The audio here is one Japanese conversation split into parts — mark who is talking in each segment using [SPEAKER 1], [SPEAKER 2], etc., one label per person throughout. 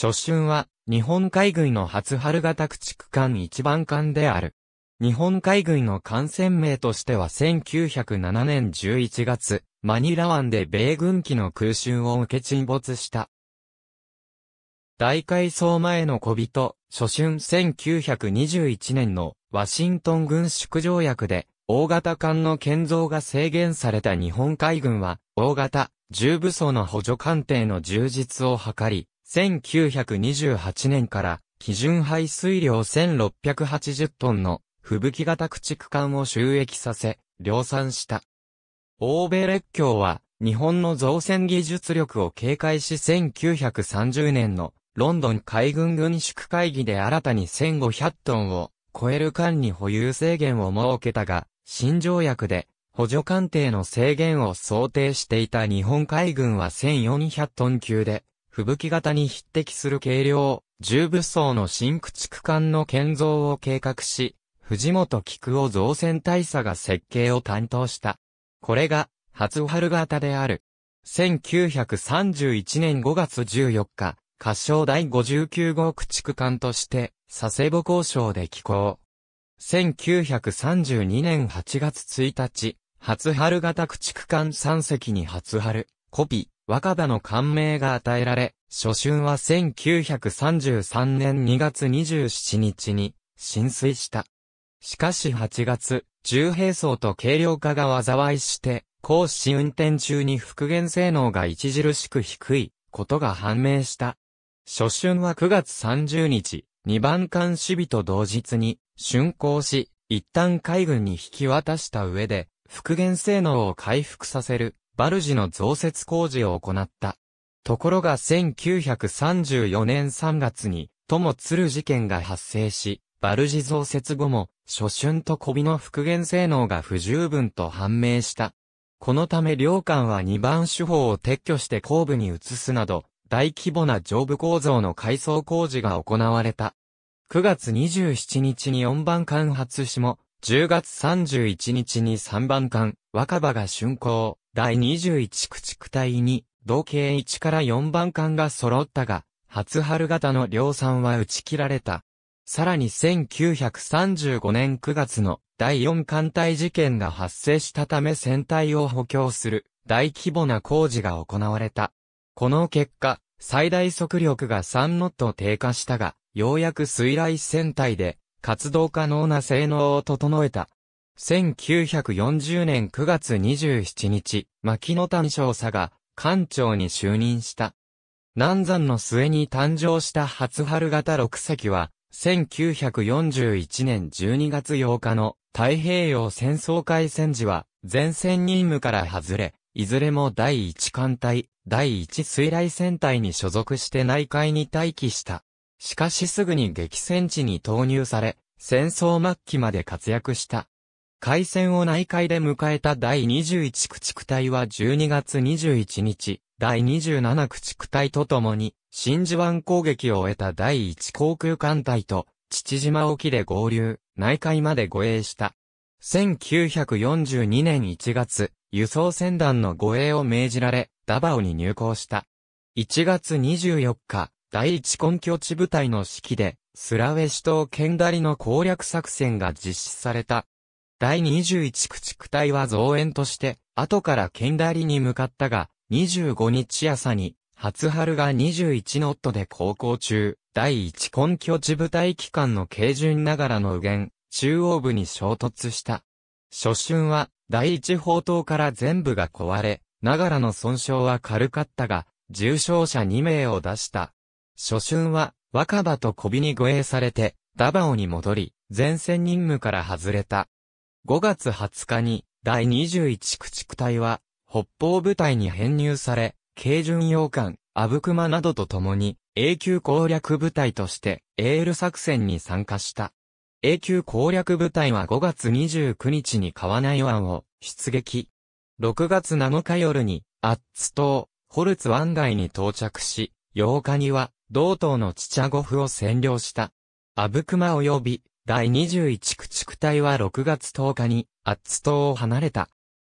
[SPEAKER 1] 初春は、日本海軍の初春型駆逐艦一番艦である。日本海軍の艦船名としては1907年11月、マニラ湾で米軍機の空襲を受け沈没した。大改装前の小人、初春1921年のワシントン軍縮条約で、大型艦の建造が制限された日本海軍は、大型、重武装の補助艦艇の充実を図り、1928年から基準排水量1680トンの吹雪型駆逐艦を収益させ、量産した。欧米列強は日本の造船技術力を警戒し1930年のロンドン海軍軍縮会議で新たに1500トンを超える艦に保有制限を設けたが、新条約で補助艦艇の制限を想定していた日本海軍は1400トン級で、吹雪型に匹敵する軽量、重武装の新駆逐艦の建造を計画し、藤本菊を造船大佐が設計を担当した。これが、初春型である。1931年5月14日、滑礁第59号駆逐艦として、佐世保交渉で寄港。1932年8月1日、初春型駆逐艦3隻に初春、コピー。若葉の感銘が与えられ、初春は1933年2月27日に浸水した。しかし8月、重兵装と軽量化が災いして、行使運転中に復元性能が著しく低いことが判明した。初春は9月30日、二番艦守備と同日に、竣工し、一旦海軍に引き渡した上で、復元性能を回復させるバルジの増設工事を行った。ところが1934年3月に、ともつる事件が発生し、バルジ増設後も、初春と小尾の復元性能が不十分と判明した。このため両館は2番手法を撤去して後部に移すなど、大規模な上部構造の改装工事が行われた。9月27日に4番館初しも、10月31日に3番館、若葉が竣工。第21駆逐隊に、同型1から4番艦が揃ったが、初春型の量産は打ち切られた。さらに1935年9月の第4艦隊事件が発生したため船体を補強する大規模な工事が行われた。この結果、最大速力が3ノット低下したが、ようやく水雷船体で活動可能な性能を整えた。1940年9月27日、牧野谷少佐が艦長に就任した。南山の末に誕生した初春型6隻は、1941年12月8日の太平洋戦争開戦時は、前線任務から外れ、いずれも第1艦隊、第1水雷戦隊に所属して内海に待機した。しかしすぐに激戦地に投入され、戦争末期まで活躍した。海戦を内海で迎えた第21駆逐隊は12月21日、第27駆逐隊とともに、真珠湾攻撃を終えた第1航空艦隊と、父島沖で合流、内海まで護衛した。1942年1月、輸送船団の護衛を命じられ、ダバオに入港した。1月24日、第一根拠地部隊の指揮で、スラウェシ島県ダリの攻略作戦が実施された。第21駆逐隊は増援として、後から県代理に向かったが、25日朝に、初春が21ノットで航行中、第1根拠地部隊機関の軽順ながらの右舷、中央部に衝突した。初春は、第1砲塔から全部が壊れ、ながらの損傷は軽かったが、重傷者2名を出した。初春は、若葉と小尾に護衛されて、ダバオに戻り、前線任務から外れた。5月20日に第21駆逐隊は北方部隊に編入され、軽巡洋艦、阿武熊などと共に永久攻略部隊としてエール作戦に参加した。永久攻略部隊は5月29日に川内湾を出撃。6月7日夜に、アッツ島、ホルツ湾外に到着し、8日には、同島のチチャゴフを占領した。阿武熊及び、第21駆逐隊は6月10日に、アッツ島を離れた。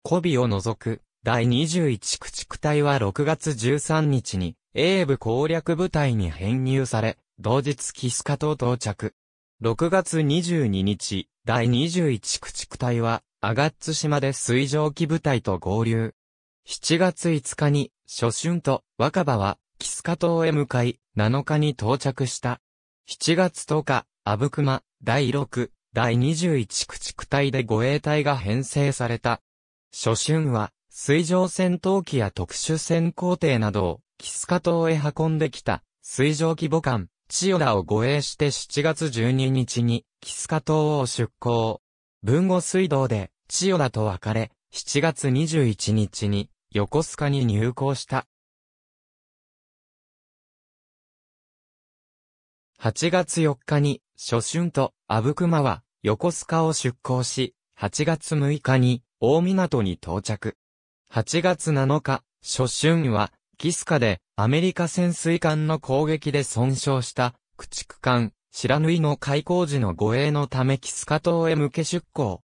[SPEAKER 1] コビを除く、第21駆逐隊は6月13日に、英部攻略部隊に編入され、同日キスカ島到着。6月22日、第21駆逐隊は、アガッツ島で水蒸気部隊と合流。7月5日に、初春と若葉は、キスカ島へ向かい、7日に到着した。7月10日、阿武隈、第6、第21駆逐隊で護衛隊が編成された。初春は、水上戦闘機や特殊戦工艇などを、キスカ島へ運んできた、水上規模艦、千代田を護衛して7月12日に、キスカ島を出港。文後水道で、千代田と別れ、7月21日に、横須賀に入港した。8月4日に、初春と阿武熊は横須賀を出港し、8月6日に大港に到着。8月7日、初春はキスカでアメリカ潜水艦の攻撃で損傷した駆逐艦白縫いの開港時の護衛のためキスカ島へ向け出港。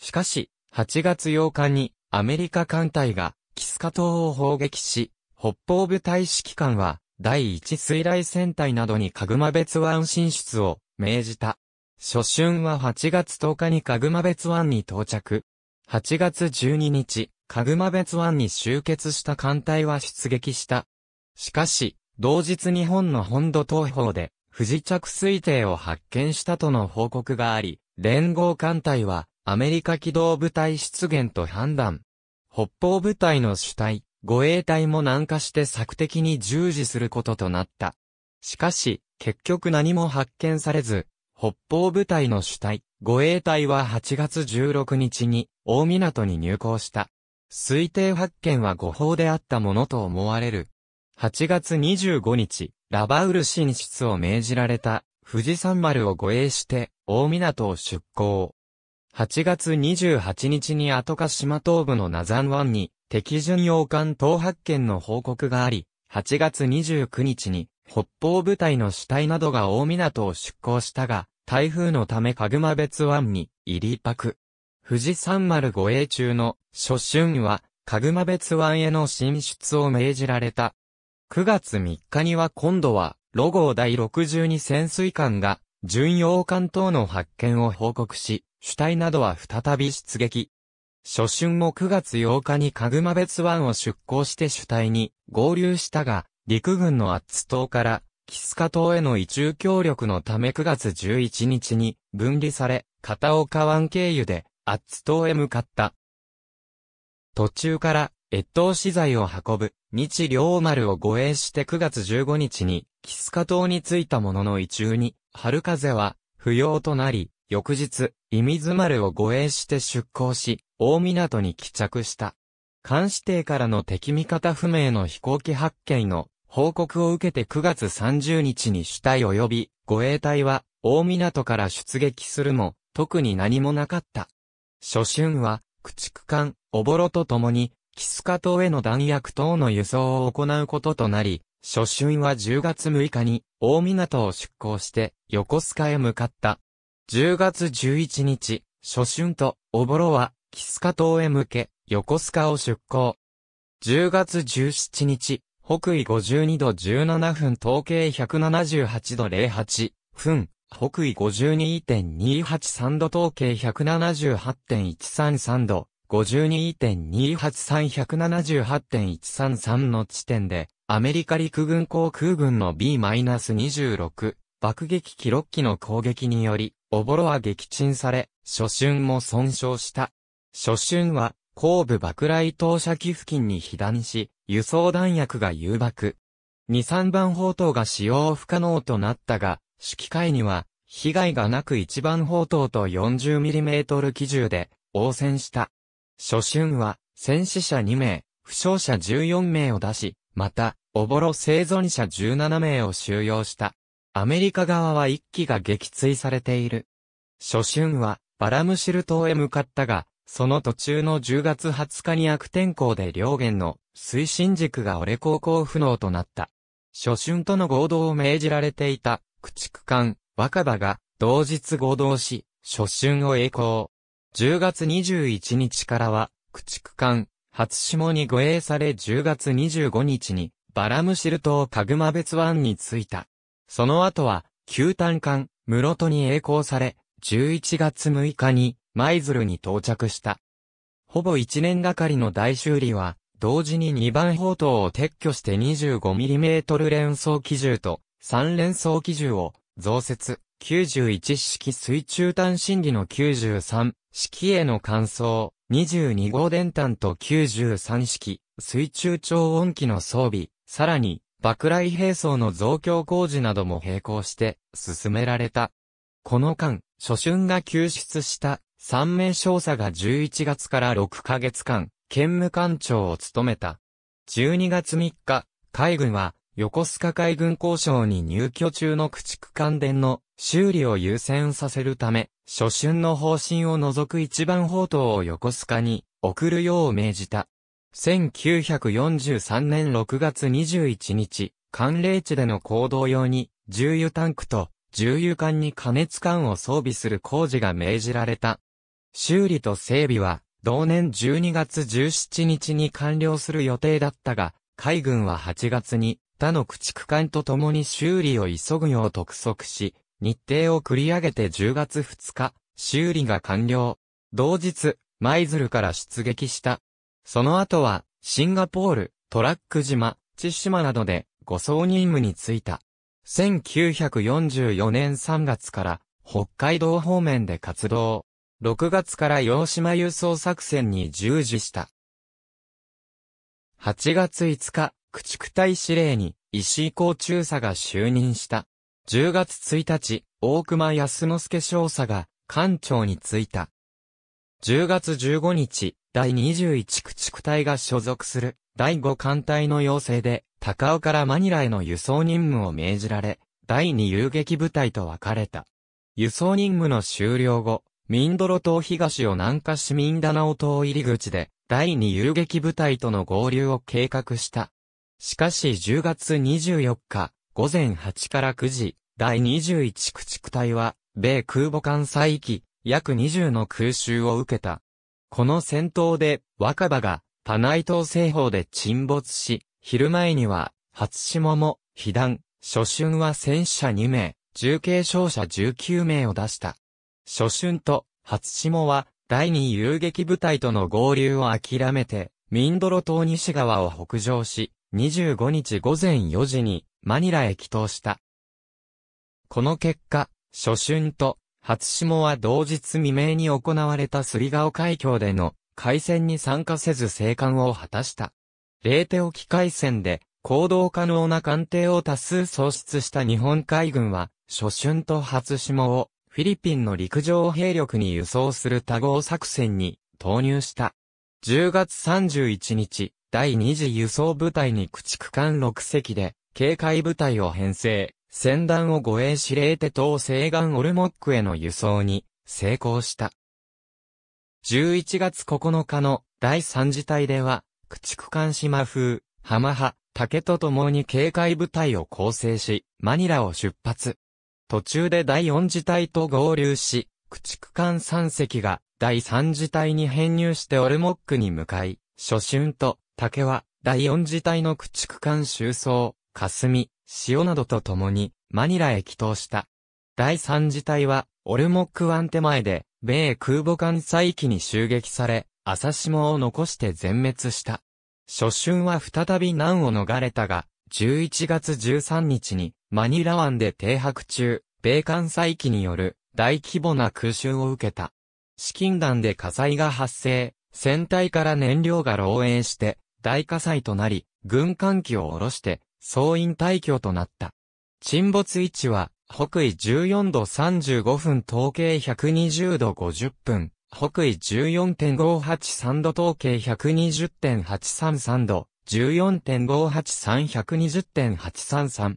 [SPEAKER 1] しかし、8月8日にアメリカ艦隊がキスカ島を砲撃し、北方部隊指揮官は第一水雷戦隊などにカグマ別湾進出を命じた。初春は8月10日にカグマ別湾に到着。8月12日、カグマ別湾に集結した艦隊は出撃した。しかし、同日日本の本土東方で、不時着推定を発見したとの報告があり、連合艦隊は、アメリカ機動部隊出現と判断。北方部隊の主体、護衛隊も南下して策的に従事することとなった。しかし、結局何も発見されず、北方部隊の主体、護衛隊は8月16日に大港に入港した。推定発見は誤報であったものと思われる。8月25日、ラバウル進出を命じられた富士山丸を護衛して大港を出港。8月28日に後鹿島東部のナザン湾に敵巡洋艦等発見の報告があり、8月29日に北方部隊の主体などが大港を出港したが、台風のためかぐま別湾に入り泊。富士山丸護衛中の初春は、かぐま別湾への進出を命じられた。9月3日には今度は、ロゴ第62潜水艦が、巡洋艦等の発見を報告し、主体などは再び出撃。初春も9月8日にかぐま別湾を出港して主体に合流したが、陸軍のアッツ島から、キスカ島への移住協力のため9月11日に分離され、片岡湾経由でアッツ島へ向かった。途中から越冬資材を運ぶ日両丸を護衛して9月15日にキスカ島に着いたものの移住に春風は不要となり、翌日、イミズ丸を護衛して出港し、大港に帰着した。監視艇からの敵味方不明の飛行機発見の報告を受けて9月30日に主体及び護衛隊は大港から出撃するも特に何もなかった。初春は駆逐艦、おぼろと共にキスカ島への弾薬等の輸送を行うこととなり、初春は10月6日に大港を出港して横須賀へ向かった。10月11日、初春とおぼろはキスカ島へ向け横須賀を出港。10月17日、北緯52度17分統計178度08分、北緯52.283度統計178.133度、52.283178.133の地点で、アメリカ陸軍航空軍の B-26 爆撃機6機の攻撃により、おぼろは撃沈され、初春も損傷した。初春は、後部爆雷投射機付近に被弾し、輸送弾薬が誘爆。二三番砲塔が使用不可能となったが、指揮会には、被害がなく一番砲塔と 40mm 機銃で応戦した。初春は、戦死者2名、負傷者14名を出し、また、おぼろ生存者17名を収容した。アメリカ側は1機が撃墜されている。初春は、バラムシル島へ向かったが、その途中の10月20日に悪天候で両元の推進軸が折れ航行不能となった。初春との合同を命じられていた駆逐艦若葉が同日合同し、初春を栄光。10月21日からは駆逐艦初下に護衛され10月25日にバラムシル島カグマ別湾に着いた。その後は、旧単艦、室戸に栄光され、11月6日に、舞鶴に到着した。ほぼ1年がかりの大修理は、同時に2番砲塔を撤去して 25mm 連装機銃と3連装機銃を増設、91式水中端審理の93式への換装、22号電端と93式水中超音機の装備、さらに爆雷兵装の増強工事なども並行して進められた。この間、初春が救出した三名少佐が11月から6ヶ月間、兼務官庁を務めた。12月3日、海軍は、横須賀海軍交渉に入居中の駆逐艦電の修理を優先させるため、初春の方針を除く一番砲塔を横須賀に送るよう命じた。1943年6月21日、寒冷地での行動用に、重油タンクと重油艦に加熱艦を装備する工事が命じられた。修理と整備は、同年12月17日に完了する予定だったが、海軍は8月に他の駆逐艦と共に修理を急ぐよう督促し、日程を繰り上げて10月2日、修理が完了。同日、舞鶴から出撃した。その後は、シンガポール、トラック島、千島などで、護送任務に就いた。1944年3月から、北海道方面で活動。6月から洋島輸送作戦に従事した。8月5日、駆逐隊司令に石井幸中佐が就任した。10月1日、大熊康之助少佐が艦長に就いた。10月15日、第21駆逐隊が所属する第5艦隊の要請で、高尾からマニラへの輸送任務を命じられ、第2遊撃部隊と分かれた。輸送任務の終了後、ミンドロ島東を南下しミンダナオ島入り口で、第二遊撃部隊との合流を計画した。しかし10月24日、午前8から9時、第21駆逐隊は、米空母艦再起、約20の空襲を受けた。この戦闘で、若葉が、パ内島西方で沈没し、昼前には、初下も、被弾、初春は戦死者2名、重軽傷者19名を出した。初春と初霜は第二遊撃部隊との合流を諦めて、ミンドロ島西側を北上し、25日午前4時にマニラへ帰島した。この結果、初春と初霜は同日未明に行われたスリガオ海峡での海戦に参加せず生還を果たした。レーテ沖海戦で行動可能な艦艇を多数喪失した日本海軍は、初春と初霜をフィリピンの陸上兵力に輸送する多号作戦に投入した。10月31日、第2次輸送部隊に駆逐艦6隻で、警戒部隊を編成、船団を護衛司令手等西岸オルモックへの輸送に成功した。11月9日の第3次隊では、駆逐艦島風、浜派、竹と共に警戒部隊を構成し、マニラを出発。途中で第4次隊と合流し、駆逐艦3隻が第3次隊に編入してオルモックに向かい、初春と竹は第4次隊の駆逐艦収装、霞、潮などと共にマニラへ帰投した。第3次隊はオルモック湾手前で米空母艦載機に襲撃され、朝下を残して全滅した。初春は再び難を逃れたが、11月13日にマニラ湾で停泊中、米艦載機による大規模な空襲を受けた。資金弾で火災が発生、船体から燃料が漏洩して、大火災となり、軍艦機を下ろして、総員退去となった。沈没位置は、北緯14度35分統計120度50分、北緯14.583度統計120.833度、14.583、120.833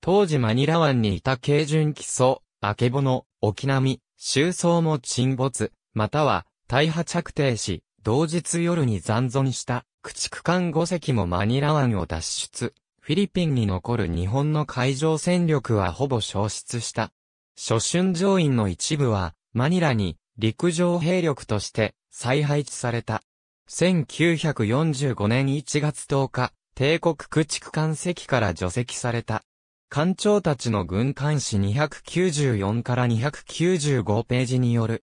[SPEAKER 1] 当時マニラ湾にいた軽巡基礎、アケボの、沖波、周層も沈没、または、大破着底し、同日夜に残存した、駆逐艦5隻もマニラ湾を脱出。フィリピンに残る日本の海上戦力はほぼ消失した。初春上院の一部は、マニラに陸上兵力として再配置された。1945年1月10日、帝国駆逐艦席から除籍された。官長たちの軍艦誌294から295ページによる。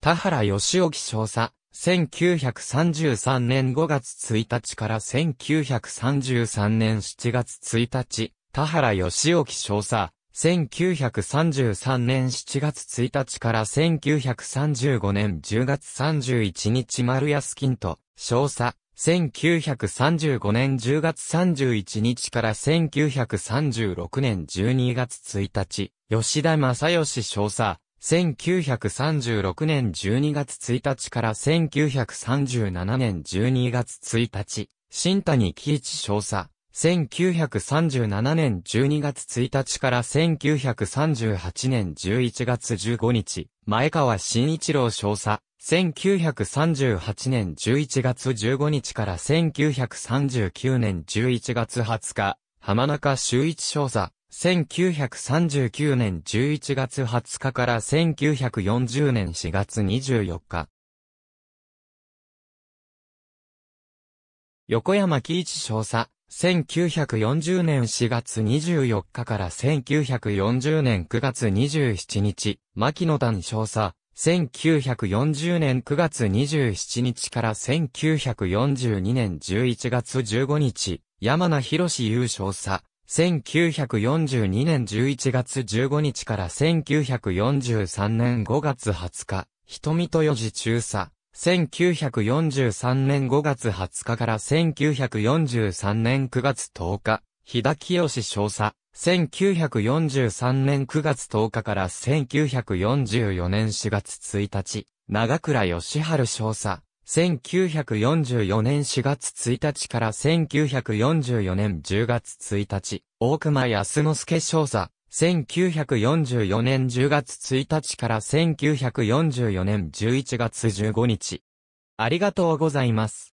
[SPEAKER 1] 田原義興少佐、1933年5月1日から1933年7月1日、田原義興少佐、1933年7月1日から1935年10月31日丸安金と、少佐、1935年10月31日から1936年12月1日、吉田正義少佐、1936年12月1日から1937年12月1日、新谷喜一少佐、1937年12月1日から1938年11月15日、前川新一郎少佐、1938年11月15日から1939年11月20日、浜中周一少佐、1939年11月20日から1940年4月24日。横山喜一少佐、1940年4月24日から1940年9月27日、牧野丹少佐、1940年9月27日から1942年11月15日、山名博士優勝者、1942年11月15日から1943年5月20日、瞳と四字中佐、1943年5月20日から1943年9月10日、日田清少佐、1943年9月10日から1944年4月1日、長倉義春少佐。1944年4月1日から1944年10月1日、大熊安之助少佐。1944年10月1日から1944年11月15日。ありがとうございます。